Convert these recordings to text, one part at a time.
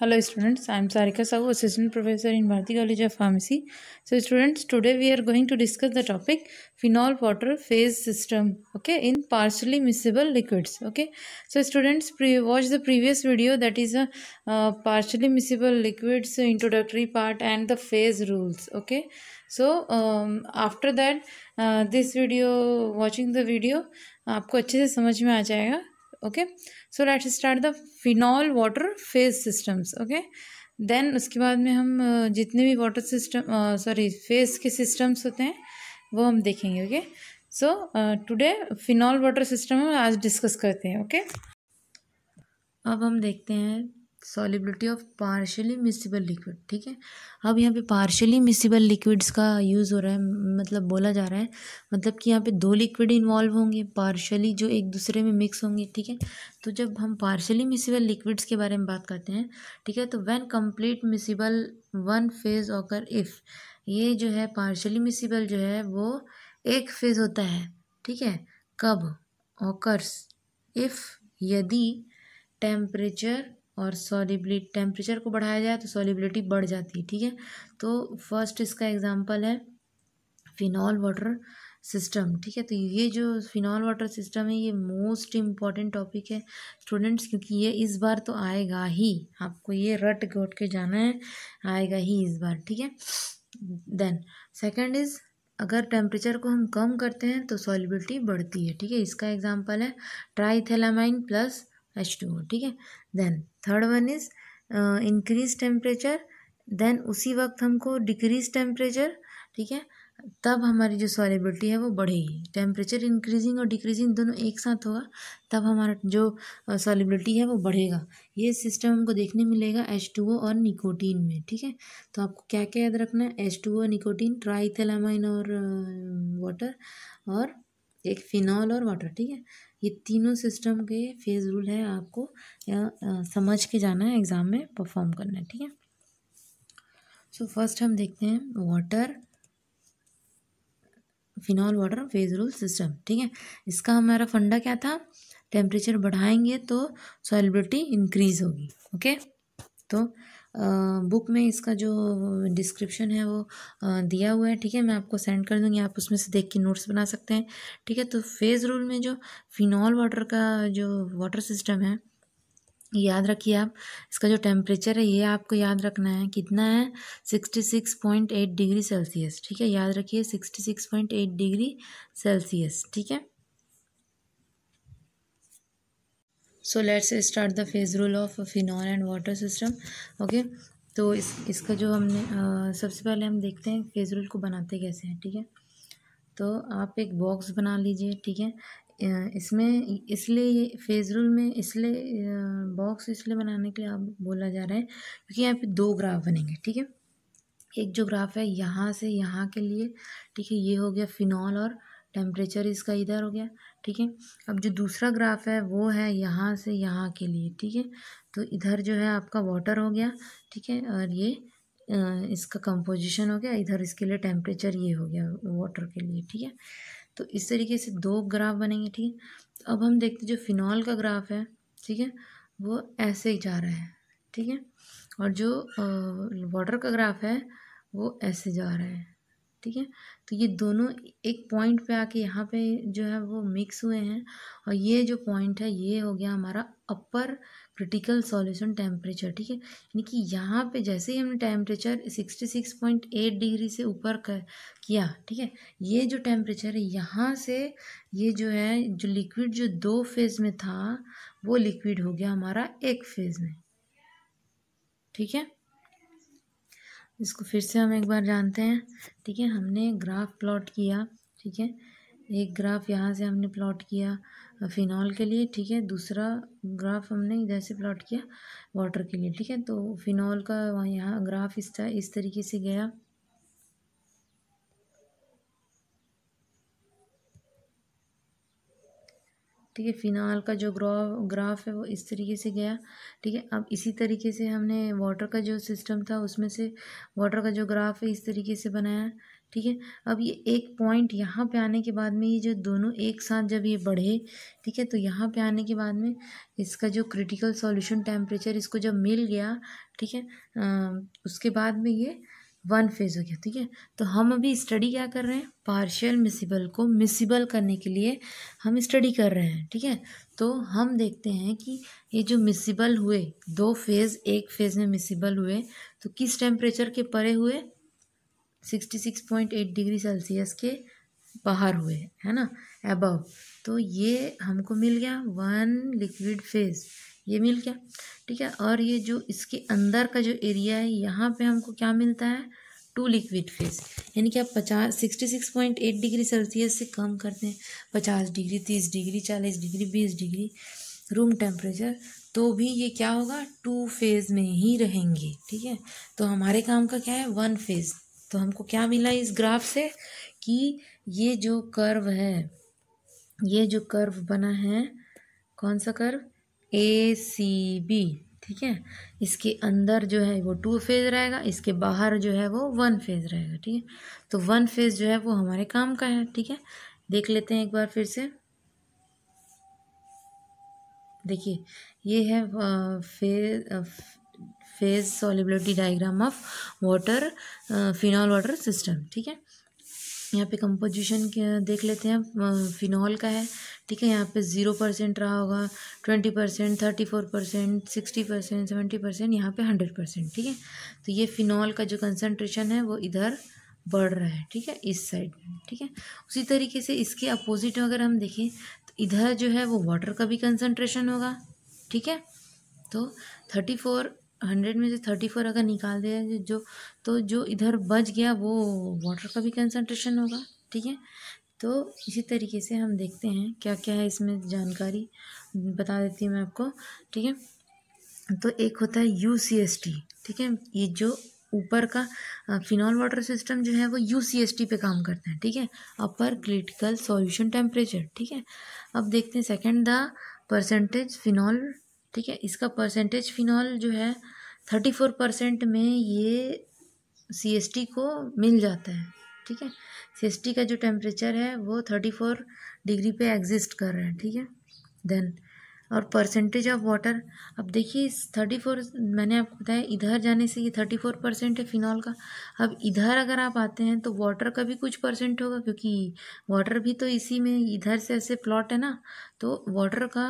Hello students, I am Sarika Sahu, Assistant Professor in Bharati College of Pharmacy. So students, today we are going to discuss the topic phenol water phase system, okay, in partially miscible liquids, okay. So students, pre watch the previous video that is a uh, partially miscible liquids introductory part and the phase rules, okay. So um, after that, uh, this video, watching the video, आपको अच्छे से समझ में आ जाएगा okay so let start the phenol water phase systems okay then उसके बाद में हम जितने भी वाटर सिस्टम सॉरी फेस के सिस्टम्स होते हैं वो हम देखेंगे okay so today phenol water system हम आज डिस्कस करते हैं ओके okay? अब हम देखते हैं solubility of partially miscible liquid ठीक है अब यहाँ पे पार्शली मिसिबल लिक्विड्स का यूज़ हो रहा है मतलब बोला जा रहा है मतलब कि यहाँ पे दो लिक्विड इन्वॉल्व होंगे पार्शली जो एक दूसरे में मिक्स होंगे ठीक है तो जब हम पार्शली मिसिबल लिक्विड्स के बारे में बात करते हैं ठीक है तो when complete miscible one phase occur if ये जो है पार्शली मिसिबल जो है वो एक फेज होता है ठीक है कब ऑकर्स इफ़ यदि टेम्परेचर और सॉलिबिलिटी टेम्परेचर को बढ़ाया जाए तो सॉलिबिलिटी बढ़ जाती है ठीक है तो फर्स्ट इसका एग्जांपल है फिनॉल वाटर सिस्टम ठीक है तो ये जो फिनॉल वाटर सिस्टम है ये मोस्ट इम्पॉर्टेंट टॉपिक है स्टूडेंट्स क्योंकि ये इस बार तो आएगा ही आपको ये रट घोट के जाना है आएगा ही इस बार ठीक है देन सेकेंड इज़ अगर टेम्परेचर को हम कम करते हैं तो सॉलिबिलिटी बढ़ती है ठीक है इसका एग्जाम्पल है triethylamine plus H two O ठीक है then third one is increase temperature then उसी वक्त हमको डिक्रीज टेम्परेचर ठीक है तब हमारी जो सॉलिबिलिटी है वो बढ़ेगी टेम्परेचर इंक्रीजिंग और डिक्रीजिंग दोनों एक साथ होगा तब हमारा जो सॉलिबिलिटी uh, है वो बढ़ेगा ये सिस्टम हमको देखने मिलेगा एच टू ओ और निकोटीन में ठीक है तो आपको क्या क्या याद रखना है H two O nicotine triethylamine और वाटर uh, और एक फिनॉल और वाटर ठीक है ये तीनों सिस्टम के फेज रूल है आपको या, आ, समझ के जाना है एग्ज़ाम में परफॉर्म करना है ठीक है सो फर्स्ट हम देखते हैं water phenol water phase rule system ठीक है इसका हमारा फंडा क्या था टेम्परेचर बढ़ाएंगे तो सॉलिबिलिटी इंक्रीज होगी ओके तो बुक में इसका जो डिस्क्रिप्शन है वो दिया हुआ है ठीक है मैं आपको सेंड कर दूँगी आप उसमें से देख के नोट्स बना सकते हैं ठीक है तो फेज़ रूल में जो फिनॉल वाटर का जो वाटर सिस्टम है याद रखिए आप इसका जो टेम्परेचर है ये आपको याद रखना है कितना है sixty six point eight degree Celsius ठीक है याद रखिए sixty six point eight degree Celsius ठीक है so let's start the phase rule of phenol and water system okay तो इस इसका जो हमने आ, सबसे पहले हम देखते हैं फेज रूल को बनाते कैसे हैं ठीक है तो आप एक बॉक्स बना लीजिए ठीक है इसमें इसलिए ये फेज रूल में इसलिए बॉक्स इसलिए बनाने के लिए आप बोला जा रहा है क्योंकि यहाँ पे दो ग्राफ बनेंगे ठीक है एक जो ग्राफ है यहाँ से यहाँ के लिए ठीक है ये हो गया फिनॉल और टेम्परेचर इसका इधर हो गया ठीक है अब जो दूसरा ग्राफ है वो है यहाँ से यहाँ के लिए ठीक है तो इधर जो है आपका वाटर हो गया ठीक है और ये इसका कंपोजिशन हो गया इधर इसके लिए टेम्परेचर ये हो गया वाटर के लिए ठीक है तो इस तरीके से दो ग्राफ बनेंगे ठीक है तो अब हम देखते जो फिनॉल का ग्राफ है ठीक है वो ऐसे ही जा रहा है ठीक है और जो वाटर का ग्राफ है वो ऐसे जा रहा है ठीक है तो ये दोनों एक पॉइंट पे आके यहाँ पे जो है वो मिक्स हुए हैं और ये जो पॉइंट है ये हो गया हमारा अपर क्रिटिकल सॉल्यूशन टेम्परेचर ठीक है यानी कि यहाँ पे जैसे ही हमने temperature sixty six point eight degree से ऊपर कर किया ठीक है ये जो टेम्परेचर है यहाँ से ये जो है जो लिक्विड जो दो फेज़ में था वो लिक्विड हो गया हमारा एक फेज़ में ठीक है इसको फिर से हम एक बार जानते हैं ठीक है हमने ग्राफ प्लॉट किया ठीक है एक ग्राफ यहाँ से हमने प्लॉट किया फिनॉल के लिए ठीक है दूसरा ग्राफ हमने इधर से प्लॉट किया वाटर के लिए ठीक है तो फिनॉल का यहाँ ग्राफ इस इस तरीके से गया ठीक है फिनाल का जो ग्राफ ग्राफ है वो इस तरीके से गया ठीक है अब इसी तरीके से हमने वाटर का जो सिस्टम था उसमें से वाटर का जो ग्राफ है इस तरीके से बनाया ठीक है अब ये एक पॉइंट यहाँ पे आने के बाद में ये जो दोनों एक साथ जब ये बढ़े ठीक है तो यहाँ पे आने के बाद में इसका जो क्रिटिकल सॉल्यूशन टेम्परेचर इसको जब मिल गया ठीक है उसके बाद में ये वन फेज़ हो गया ठीक है तो हम अभी स्टडी क्या कर रहे हैं पार्शियल मिसिबल को मिसिबल करने के लिए हम स्टडी कर रहे हैं ठीक है तो हम देखते हैं कि ये जो मिसिबल हुए दो फेज़ एक फेज़ में मिसिबल हुए तो किस टेम्परेचर के परे हुए sixty six point eight degree Celsius के बाहर हुए है ना एबव तो ये हमको मिल गया वन लिक्विड फेज़ ये मिल गया ठीक है और ये जो इसके अंदर का जो एरिया है यहाँ पे हमको क्या मिलता है टू लिक्विड फेज यानी कि आप पचास sixty six point eight degree Celsius से कम करते हैं पचास डिग्री तीस डिग्री चालीस डिग्री बीस डिग्री रूम टेम्परेचर तो भी ये क्या होगा टू फेज़ में ही रहेंगे ठीक है तो हमारे काम का क्या है वन फेज़ तो हमको क्या मिला इस ग्राफ से कि ये जो कर्व है ये जो कर्व बना है कौन सा कर्व ए सी बी ठीक है इसके अंदर जो है वो टू फेज़ रहेगा इसके बाहर जो है वो वन फेज़ रहेगा ठीक है तो वन फेज़ जो है वो हमारे काम का है ठीक है देख लेते हैं एक बार फिर से देखिए ये है phase phase solubility diagram of water phenol water system ठीक है यहाँ पे कंपोजिशन देख लेते हैं फिनॉल का है ठीक है यहाँ पे ज़ीरो परसेंट रहा होगा twenty percent thirty four percent sixty percent seventy percent यहाँ पे हंड्रेड परसेंट ठीक है तो ये फिनॉल का जो कंसनट्रेशन है वो इधर बढ़ रहा है ठीक है इस साइड ठीक है उसी तरीके से इसके अपोजिट अगर हम देखें तो इधर जो है वो वाटर का भी कंसनट्रेशन होगा ठीक है तो थर्टी फोर हंड्रेड में से थर्टी फोर अगर निकाल दिया जो तो जो इधर बच गया वो वाटर का भी कंसनट्रेशन होगा ठीक है तो इसी तरीके से हम देखते हैं क्या क्या है इसमें जानकारी बता देती हूँ मैं आपको ठीक है तो एक होता है यू सी एस टी ठीक है ये जो ऊपर का फिनॉल वाटर सिस्टम जो है वो यू सी एस टी पे काम करता है ठीक है अपर क्रिटिकल सॉल्यूशन टेम्परेचर ठीक है अब देखते हैं सेकंड द परसेंटेज फिनॉल ठीक है इसका परसेंटेज फिनॉल जो है थर्टी फोर परसेंट में ये सी एस टी को मिल जाता है ठीक है सी एस टी का जो टेम्परेचर है वो थर्टी फोर डिग्री पे एग्जिस्ट कर रहा है ठीक है देन और परसेंटेज ऑफ वाटर अब देखिए थर्टी फोर मैंने आपको बताया इधर जाने से ये थर्टी फोर परसेंट है फिनॉल का अब इधर अगर आप आते हैं तो वाटर का भी कुछ परसेंट होगा क्योंकि वाटर भी तो इसी में इधर से ऐसे प्लॉट है ना तो वाटर का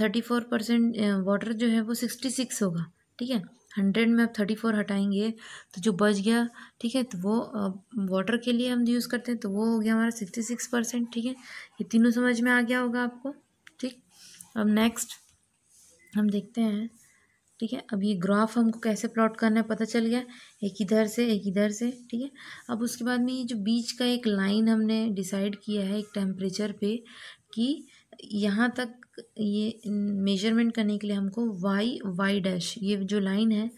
थर्टी फोर परसेंट वाटर जो है वो सिक्सटी सिक्स होगा ठीक है हंड्रेड में आप थर्टी फोर हटाएंगे तो जो बच गया ठीक है तो वो वाटर के लिए हम यूज़ करते हैं तो वो हो गया हमारा सिक्सटी सिक्स परसेंट ठीक है ये तीनों समझ में आ गया होगा आपको ठीक अब नेक्स्ट हम देखते हैं ठीक है अब ये ग्राफ हमको कैसे प्लॉट करना है पता चल गया एक इधर से एक इधर से ठीक है अब उसके बाद में ये जो बीच का एक लाइन हमने डिसाइड किया है एक टेम्परेचर पे कि यहाँ तक ये मेजरमेंट करने के लिए हमको वाई वाई डैश ये जो लाइन है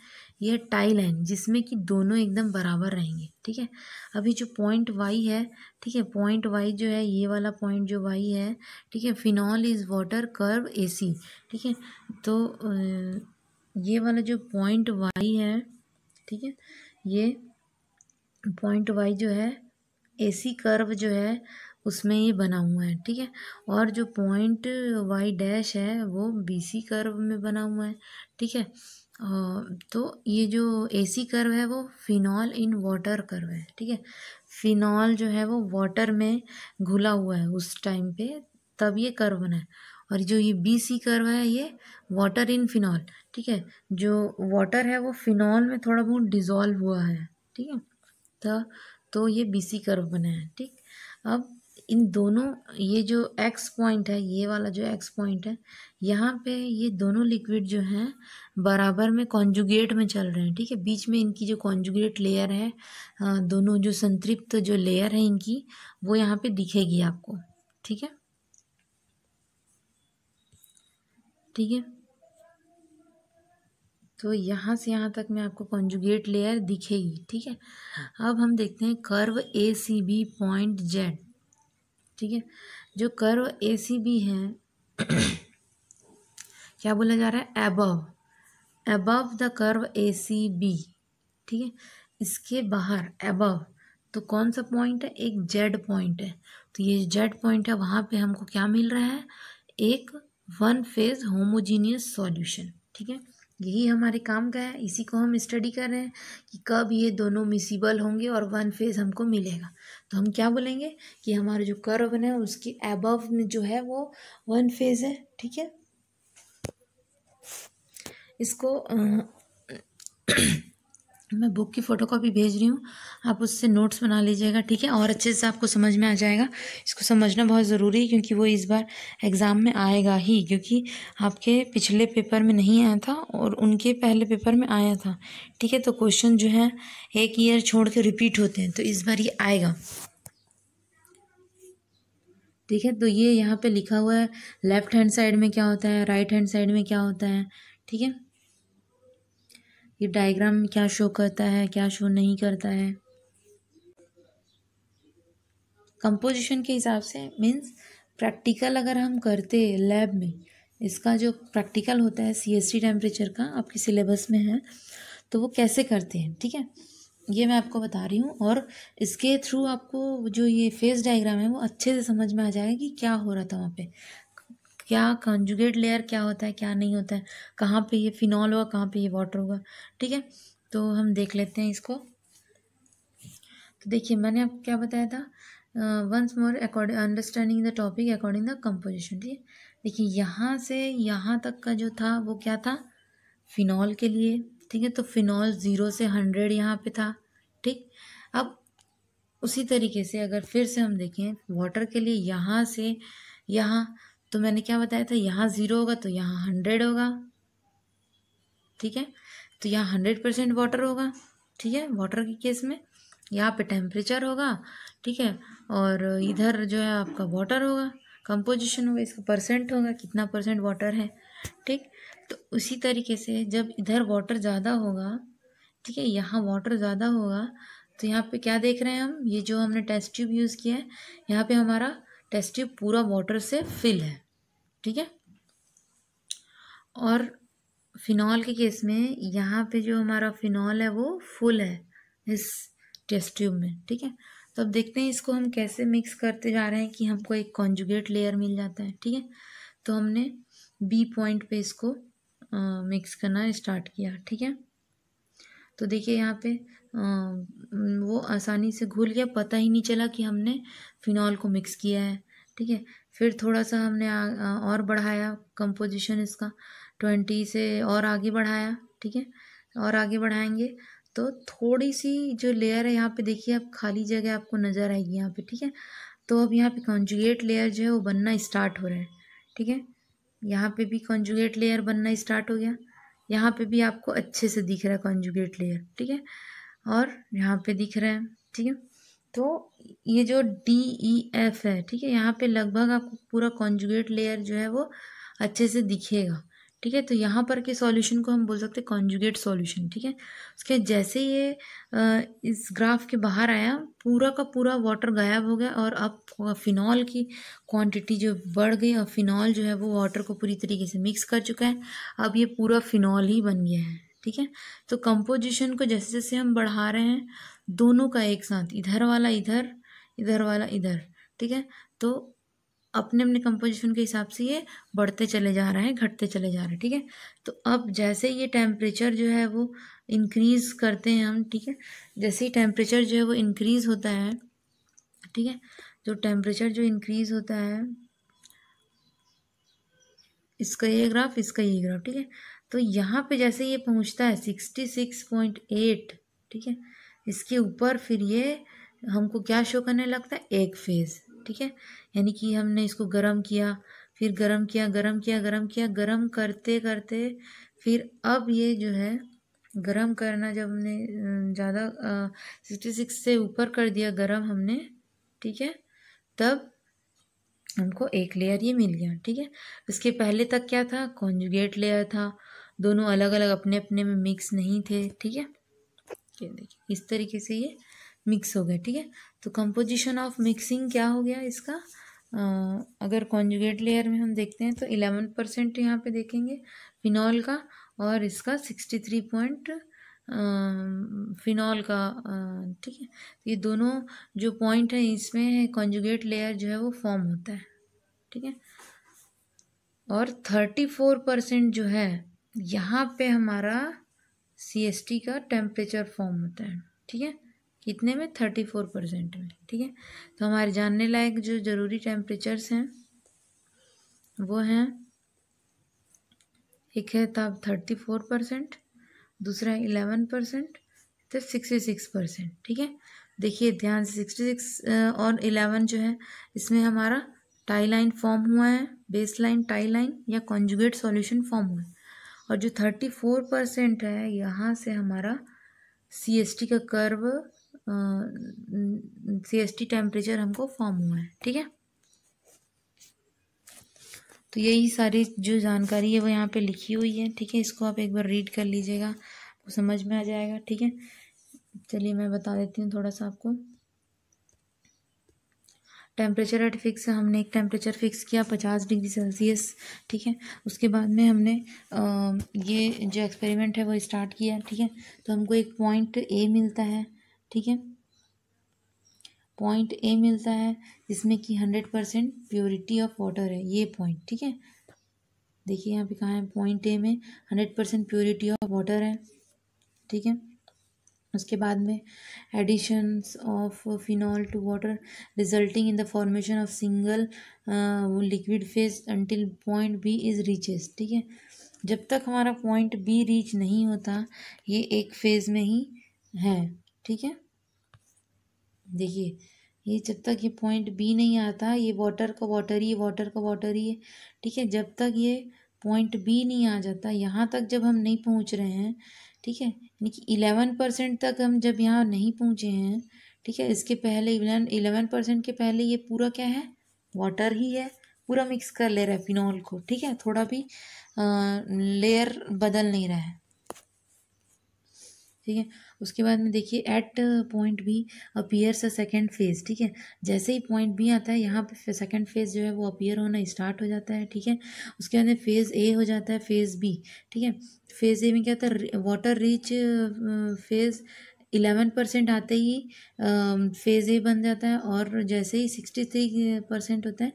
यह टाई लाइन जिसमें कि दोनों एकदम बराबर रहेंगे ठीक है अभी जो पॉइंट वाई है ठीक है पॉइंट वाई जो है ये वाला पॉइंट जो वाई है ठीक है phenol is water curve AC ठीक है तो ये वाला जो पॉइंट वाई है ठीक है ये पॉइंट वाई जो है एसी कर्व जो है उसमें ये बना हुआ है ठीक है और जो पॉइंट वाई डैश है वो बी सी कर्व में बना हुआ है ठीक है तो ये जो ए सी कर्व है वो फिनॉल इन वाटर कर्व है ठीक है फिनॉल जो है वो वाटर में घुला हुआ है उस टाइम पे तब ये कर्व बना है और जो ये बी सी कर्व है ये वाटर इन फिनॉल ठीक है जो वाटर है वो फिनॉल में थोड़ा बहुत डिज़ोल्व हुआ है ठीक है तो तो ये बी सी कर्व बना है ठीक अब इन दोनों ये जो एक्स पॉइंट है ये वाला जो एक्स पॉइंट है यहाँ पे ये दोनों लिक्विड जो हैं बराबर में कॉन्जुगेट में चल रहे हैं ठीक है बीच में इनकी जो कॉन्जुगेट लेयर है दोनों जो संतृप्त जो लेयर है इनकी वो यहाँ पे दिखेगी आपको ठीक है ठीक है तो यहाँ से यहाँ तक में आपको कॉन्जुगेट लेयर दिखेगी ठीक है अब हम देखते हैं curve A C B point Z ठीक है जो कर्व ए सी बी है क्या बोला जा रहा है above above the curve A C B ठीक है इसके बाहर एबव तो कौन सा पॉइंट है एक जेड पॉइंट है तो ये जेड पॉइंट है वहाँ पे हमको क्या मिल रहा है एक वन फेज होमोजीनियस सॉल्यूशन ठीक है यही हमारे काम का है इसी को हम स्टडी कर रहे हैं कि कब ये दोनों मिसिबल होंगे और वन फेज हमको मिलेगा तो हम क्या बोलेंगे कि हमारा जो कर्व है उसके एबव में जो है वो वन फेज है ठीक है इसको मैं बुक की फ़ोटो कॉपी भेज रही हूँ आप उससे नोट्स बना लीजिएगा ठीक है और अच्छे से आपको समझ में आ जाएगा इसको समझना बहुत ज़रूरी है क्योंकि वो इस बार एग्ज़ाम में आएगा ही क्योंकि आपके पिछले पेपर में नहीं आया था और उनके पहले पेपर में आया था ठीक है तो क्वेश्चन जो है एक ईयर छोड़ के रिपीट होते हैं तो इस बार ये आएगा ठीक है तो ये यहाँ पर लिखा हुआ है लेफ़्ट हैंड साइड में क्या होता है राइट हैंड साइड में क्या होता है ठीक है ये डायग्राम क्या शो करता है क्या शो नहीं करता है कंपोजिशन के हिसाब से मीन्स प्रैक्टिकल अगर हम करते लैब में इसका जो प्रैक्टिकल होता है सी एस टेम्परेचर का आपके सिलेबस में है तो वो कैसे करते हैं ठीक है ये मैं आपको बता रही हूँ और इसके थ्रू आपको जो ये फेस डायग्राम है वो अच्छे से समझ में आ जाएगा कि क्या हो रहा था वहाँ पे क्या कंजुगेट लेयर क्या होता है क्या नहीं होता है कहाँ पे ये फिनॉल होगा कहाँ पे ये वाटर होगा ठीक है तो हम देख लेते हैं इसको तो देखिए मैंने आपको क्या बताया था once more according understanding the topic according the composition ठीक है देखिए यहाँ से यहाँ तक का जो था वो क्या था फिनॉल के लिए ठीक है तो फिनॉल ज़ीरो से हंड्रेड यहाँ पे था ठीक अब उसी तरीके से अगर फिर से हम देखें वाटर के लिए यहाँ से यहाँ तो मैंने क्या बताया था यहाँ ज़ीरो होगा तो यहाँ हंड्रेड होगा ठीक है तो यहाँ हंड्रेड परसेंट वाटर होगा ठीक है वाटर के केस में यहाँ पे टेम्परेचर होगा ठीक है और इधर जो है आपका वाटर होगा कंपोजिशन होगा इसका परसेंट होगा कितना परसेंट वाटर है ठीक तो उसी तरीके से जब इधर वाटर ज़्यादा होगा ठीक है यहाँ वाटर ज़्यादा होगा तो यहाँ पे क्या देख रहे हैं हम ये जो हमने टेस्ट ट्यूब यूज़ किया है यहाँ पे हमारा टेस्ट ट्यूब पूरा वाटर से फिल है ठीक है और फिनॉल के केस में यहाँ पे जो हमारा फिनॉल है वो फुल है इस टेस्ट ट्यूब में ठीक है तो अब देखते हैं इसको हम कैसे मिक्स करते जा रहे हैं कि हमको एक कॉन्जुगेट लेयर मिल जाता है ठीक है तो हमने बी पॉइंट पे इसको आ, मिक्स करना स्टार्ट किया ठीक है तो देखिए यहाँ पे आ, वो आसानी से घुल गया पता ही नहीं चला कि हमने फिनॉल को मिक्स किया है ठीक है फिर थोड़ा सा हमने और बढ़ाया कंपोजिशन इसका ट्वेंटी से और आगे बढ़ाया ठीक है और आगे बढ़ाएंगे तो थोड़ी सी जो लेयर है यहाँ पे देखिए आप खाली जगह आपको नज़र आएगी यहाँ पे ठीक है तो अब यहाँ पे कॉन्जुगेट लेयर जो है वो बनना स्टार्ट हो रहा है ठीक है यहाँ पे भी कॉन्जुगेट लेयर बनना स्टार्ट हो गया यहाँ पे भी आपको अच्छे से दिख रहा है कॉन्जुगेट लेयर ठीक है और यहाँ पे दिख रहा है ठीक है तो ये जो डी ई एफ है ठीक है यहाँ पे लगभग आपको पूरा कॉन्जुगेट लेयर जो है वो अच्छे से दिखेगा ठीक है तो यहाँ पर के सॉल्यूशन को हम बोल सकते हैं कॉन्जुगेट सॉल्यूशन ठीक है उसके जैसे ये इस ग्राफ के बाहर आया पूरा का पूरा वाटर गायब हो गया और अब फिनॉल की क्वांटिटी जो बढ़ गई और फिनॉल जो है वो वाटर को पूरी तरीके से मिक्स कर चुका है अब ये पूरा फिनॉल ही बन गया है ठीक है तो कंपोजिशन को जैसे जैसे हम बढ़ा रहे हैं दोनों का एक साथ इधर वाला इधर इधर वाला इधर ठीक है तो अपने अपने कंपोजिशन के हिसाब से ये बढ़ते चले जा रहे हैं घटते चले जा रहे हैं ठीक है तो अब जैसे ये टेम्परेचर जो है वो इंक्रीज़ करते हैं हम ठीक है जैसे ही टेम्परेचर जो है वो इंक्रीज़ होता है ठीक है जो टेम्परेचर जो इंक्रीज़ होता है इसका ये ग्राफ इसका ये ग्राफ ठीक है तो यहाँ पे जैसे ये पहुँचता है सिक्सटी सिक्स पॉइंट एट ठीक है इसके ऊपर फिर ये हमको क्या शो करने लगता है एक फेज़ ठीक है यानी कि हमने इसको गर्म किया फिर गर्म किया गर्म किया गर्म किया गर्म करते करते फिर अब ये जो है गर्म करना जब हमने ज़्यादा सिक्सटी सिक्स से ऊपर कर दिया गर्म हमने ठीक है तब हमको एक लेयर ये मिल गया ठीक है उसके पहले तक क्या था कॉन्जुगेट लेयर था दोनों अलग अलग अपने अपने में मिक्स नहीं थे ठीक है ये देखिए इस तरीके से ये मिक्स हो गया ठीक है तो कंपोजिशन ऑफ मिक्सिंग क्या हो गया इसका आ, अगर कॉन्जुगेट लेयर में हम देखते हैं तो इलेवन परसेंट यहाँ पर देखेंगे फिनॉल का और इसका सिक्सटी थ्री पॉइंट फिनॉल का ठीक है तो ये दोनों जो पॉइंट है इसमें कॉन्जुगेट लेयर जो है वो फॉर्म होता है ठीक है और थर्टी फोर परसेंट जो है यहाँ पे हमारा सी का टेम्परेचर फॉर्म होता है ठीक है कितने में थर्टी फोर परसेंट में ठीक है तो हमारे जानने लायक जो ज़रूरी टेम्परेचर्स हैं वो हैं एक है तब थर्टी फोर परसेंट दूसरा है इलेवन परसेंट तो सिक्सटी सिक्स परसेंट ठीक है देखिए ध्यान से सिक्सटी सिक्स और इलेवन जो है इसमें हमारा टाई लाइन फॉर्म हुआ है बेस लाइन टाई लाइन या कॉन्जुगेट सॉल्यूशन फॉर्म हुआ है और जो थर्टी फोर परसेंट है यहाँ से हमारा सी एस टी का curve C S T temperature हमको फॉर्म हुआ है ठीक है तो यही सारी जो जानकारी है वो यहाँ पे लिखी हुई है ठीक है इसको आप एक बार रीड कर लीजिएगा आपको समझ में आ जाएगा ठीक है चलिए मैं बता देती हूँ थोड़ा सा आपको टेम्परेचर एट फिक्स हमने एक टेम्परेचर फिक्स किया पचास डिग्री सेल्सियस ठीक है उसके बाद में हमने आ, ये जो एक्सपेरिमेंट है वो स्टार्ट किया ठीक है तो हमको एक पॉइंट ए मिलता है ठीक है पॉइंट ए मिलता है जिसमें कि hundred percent purity of water है ये पॉइंट ठीक है देखिए यहाँ पे कहाँ है पॉइंट ए में hundred percent purity of water है ठीक है उसके बाद में additions of phenol to water resulting in the formation of single liquid phase until point B is reaches ठीक है जब तक हमारा पॉइंट बी रीच नहीं होता ये एक फेज़ में ही है ठीक है देखिए ये जब तक ये पॉइंट बी नहीं आता ये वाटर का वाटर ही वाटर का वाटर ही है ठीक है जब तक ये पॉइंट बी नहीं आ जाता यहाँ तक जब हम नहीं पहुँच रहे हैं ठीक है यानी कि इलेवन परसेंट तक हम जब यहाँ नहीं पहुँचे हैं ठीक है इसके पहले इलेवन इलेवन परसेंट के पहले ये पूरा क्या है वाटर ही है पूरा मिक्स कर ले रहा है फिनॉल को ठीक है थोड़ा भी लेयर बदल नहीं रहा है ठीक है उसके बाद में देखिए at point B appears a second phase ठीक है जैसे ही पॉइंट बी आता है यहाँ पे सेकेंड फेज जो है वो अपीयर होना स्टार्ट हो जाता है ठीक है उसके बाद में फेज़ ए हो जाता है फेज़ बी ठीक है फेज़ ए में क्या होता है water rich phase eleven percent आते ही फेज़ ए बन जाता है और जैसे ही सिक्सटी थ्री परसेंट होता है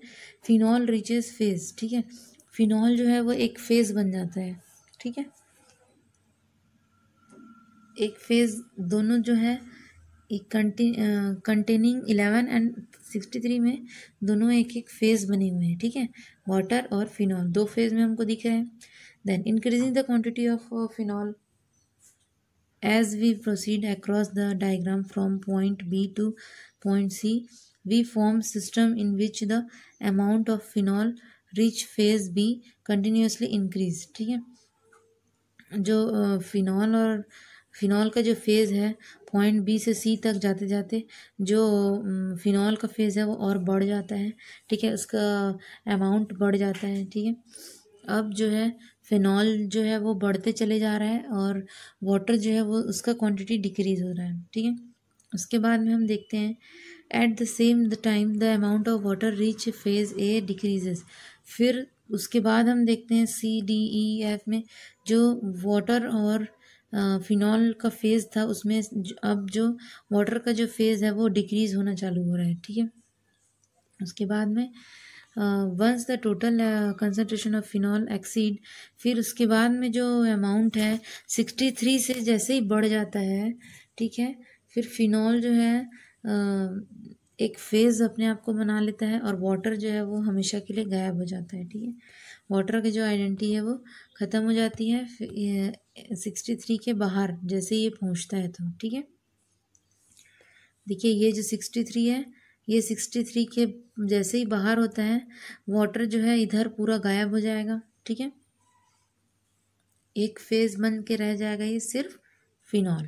फिनॉल रिचेज़ फेज़ ठीक है फिनॉल जो है वो एक फेज़ बन जाता है ठीक है एक फेज़ दोनों जो है containing eleven and sixty three में दोनों एक एक फेज़ बने हुए हैं ठीक है वाटर और फिनॉल दो फेज़ में हमको दिख रहे हैं then increasing the quantity of phenol as we proceed across the diagram from point B to point C we form system in which the amount of phenol rich phase B continuously increase ठीक है जो phenol और phenol का जो phase है point B से सी तक जाते जाते जो फ़िनॉल का फेज़ है वो और बढ़ जाता है ठीक है उसका अमाउंट बढ़ जाता है ठीक है अब जो है फ़िनॉल जो है वो बढ़ते चले जा रहा है और वाटर जो है वो उसका क्वांटिटी डिक्रीज़ हो रहा है ठीक है उसके बाद में हम देखते हैं at the same the time the amount of water rich phase A decreases फिर उसके बाद हम देखते हैं सी डी ई एफ में जो वाटर और फिनॉल का फेज़ था उसमें अब जो वाटर का जो फेज़ है वो डिक्रीज़ होना चालू हो रहा है ठीक है उसके बाद में once the total concentration of phenol exceed फिर उसके बाद में जो अमाउंट है सिक्सटी थ्री से जैसे ही बढ़ जाता है ठीक है फिर फिनॉल जो है uh, एक फेज़ अपने आप को बना लेता है और वाटर जो है वो हमेशा के लिए गायब हो जाता है ठीक है वाटर की जो आइडेंटिटी है वो ख़त्म हो जाती है सिक्सटी थ्री के बाहर जैसे ये पहुंचता है तो ठीक है देखिए ये जो सिक्सटी थ्री है ये सिक्सटी थ्री के जैसे ही बाहर होता है वाटर जो है इधर पूरा गायब हो जाएगा ठीक है एक फेज़ बन के रह जाएगा ये सिर्फ फिनॉल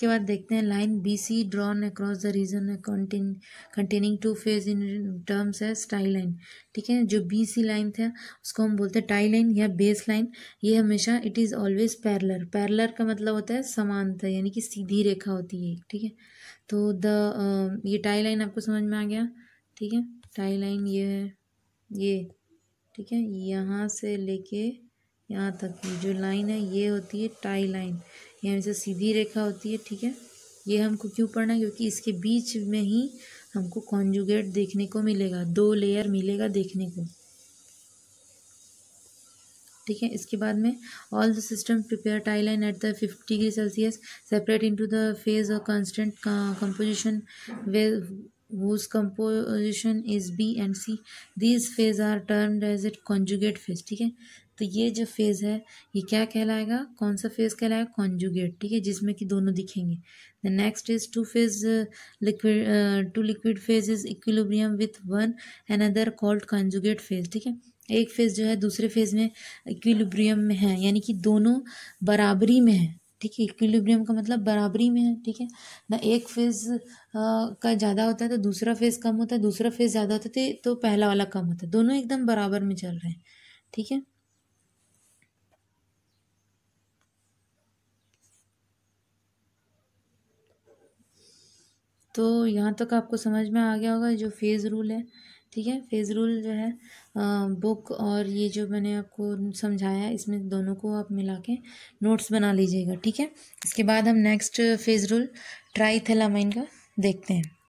उसके बाद देखते हैं line B C drawn across the region containing two phase in terms है स्टाई लाइन ठीक है जो बी सी लाइन था उसको हम बोलते हैं टाई लाइन या बेस लाइन ये हमेशा it is always parallel parallel का मतलब होता है समानता यानी कि सीधी रेखा होती है ठीक है तो द uh, ये टाई लाइन आपको समझ में आ गया ठीक है टाई लाइन ये है ये ठीक है यहाँ से लेके यहाँ तक की जो लाइन है ये होती है टाई लाइन ये हमेशा सीधी रेखा होती है ठीक है ये हमको क्यों पढ़ना है क्योंकि इसके बीच में ही हमको कॉन्जुगेट देखने को मिलेगा दो लेयर मिलेगा देखने को ठीक है इसके बाद में all the system prepare tie line at the fifty degree Celsius separate into the phase और constant composition way whose composition is B and C this phase are termed as it conjugate phase ठीक है तो ये जो phase है ये क्या कहलाएगा कौन सा फेज़ कहलाएगा कॉन्जुगेट ठीक है जिसमें कि दोनों दिखेंगे the next is two phase liquid to liquid phase is equilibrium with one another called conjugate phase ठीक है एक फेज़ जो है दूसरे फेज़ में इक्विलिब्रियम में है यानी कि दोनों बराबरी में है ठीक है इक्विलिब्रियम का मतलब बराबरी में है ठीक है ना एक फेज़ uh, का ज़्यादा होता है तो दूसरा फेज़ कम होता है दूसरा फेज़ ज़्यादा होता है तो, तो पहला वाला कम होता है दोनों एकदम बराबर में चल रहे हैं ठीक है तो यहाँ तक आपको समझ में आ गया होगा जो फेज़ रूल है ठीक है फेज़ रूल जो है बुक और ये जो मैंने आपको समझाया है इसमें दोनों को आप मिला के नोट्स बना लीजिएगा ठीक है इसके बाद हम next phase rule triethylamine का देखते हैं